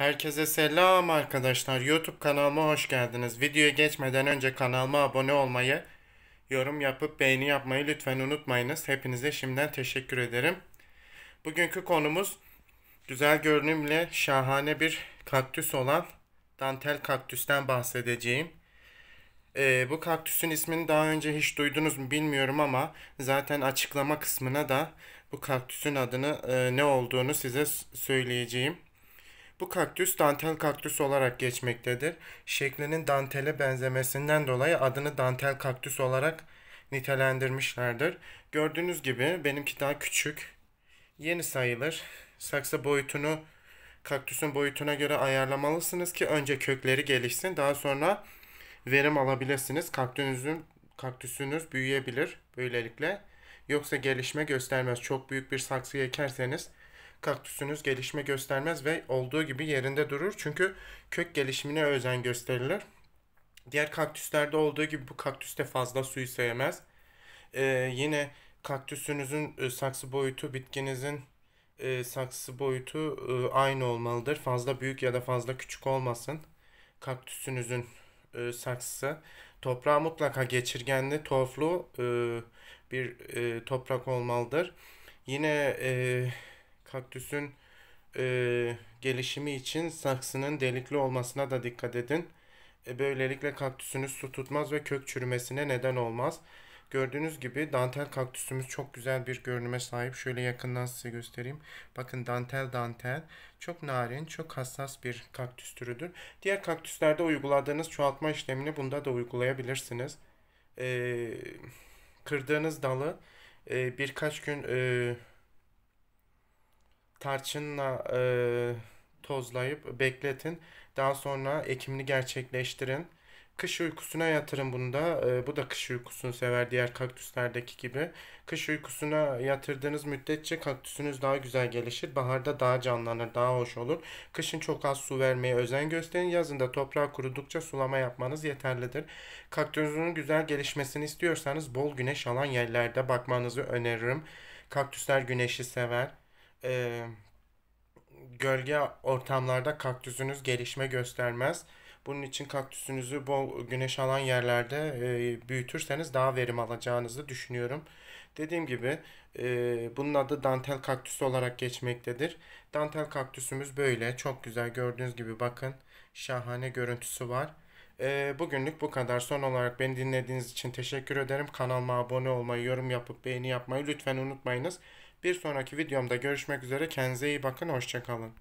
Herkese selam arkadaşlar. YouTube kanalıma hoş geldiniz. Videoya geçmeden önce kanalıma abone olmayı, yorum yapıp beğeni yapmayı lütfen unutmayınız. Hepinize şimdiden teşekkür ederim. Bugünkü konumuz güzel görünümle şahane bir kaktüs olan dantel kaktüsten bahsedeceğim. Ee, bu kaktüsün ismini daha önce hiç duydunuz mu bilmiyorum ama zaten açıklama kısmına da bu kaktüsün adını e, ne olduğunu size söyleyeceğim. Bu kaktüs dantel kaktüs olarak geçmektedir. Şeklinin dantele benzemesinden dolayı adını dantel kaktüs olarak nitelendirmişlerdir. Gördüğünüz gibi benimki daha küçük. Yeni sayılır. Saksı boyutunu kaktüsün boyutuna göre ayarlamalısınız ki önce kökleri gelişsin. Daha sonra verim alabilirsiniz. Kaktüsünüzün kaktüsünüz büyüyebilir böylelikle. Yoksa gelişme göstermez. Çok büyük bir saksı ekerseniz kaktüsünüz gelişme göstermez ve olduğu gibi yerinde durur. Çünkü kök gelişimine özen gösterilir. Diğer kaktüslerde olduğu gibi bu kaktüste fazla suyu sevmez. Ee, yine kaktüsünüzün e, saksı boyutu bitkinizin e, saksı boyutu e, aynı olmalıdır. Fazla büyük ya da fazla küçük olmasın. Kaktüsünüzün e, saksısı. Toprağı mutlaka geçirgenli, toflu e, bir e, toprak olmalıdır. Yine e, Kaktüsün e, gelişimi için saksının delikli olmasına da dikkat edin. E, böylelikle kaktüsünüz su tutmaz ve kök çürümesine neden olmaz. Gördüğünüz gibi dantel kaktüsümüz çok güzel bir görünüme sahip. Şöyle yakından size göstereyim. Bakın dantel dantel. Çok narin, çok hassas bir kaktüs türüdür. Diğer kaktüslerde uyguladığınız çoğaltma işlemini bunda da uygulayabilirsiniz. Ee, kırdığınız dalı e, birkaç gün e, tarçınla e, tozlayıp bekletin. Daha sonra ekimini gerçekleştirin. Kış uykusuna yatırın bunda. E, bu da kış uykusunu sever diğer kaktüslerdeki gibi. Kış uykusuna yatırdığınız müddetçe kaktüsünüz daha güzel gelişir. Baharda daha canlanır, daha hoş olur. Kışın çok az su vermeye özen gösterin. Yazında toprağı kurudukça sulama yapmanız yeterlidir. Kaktüsünün güzel gelişmesini istiyorsanız bol güneş alan yerlerde bakmanızı öneririm. Kaktüsler güneşi sever e, gölge ortamlarda kaktüsünüz gelişme göstermez. Bunun için kaktüsünüzü bol güneş alan yerlerde e, büyütürseniz daha verim alacağınızı düşünüyorum. Dediğim gibi e, bunun adı dantel kaktüsü olarak geçmektedir. Dantel kaktüsümüz böyle. Çok güzel gördüğünüz gibi bakın. Şahane görüntüsü var. E, bugünlük bu kadar. Son olarak beni dinlediğiniz için teşekkür ederim. Kanalıma abone olmayı, yorum yapıp beğeni yapmayı lütfen unutmayınız. Bir sonraki videomda görüşmek üzere. Kendinize iyi bakın. Hoşçakalın.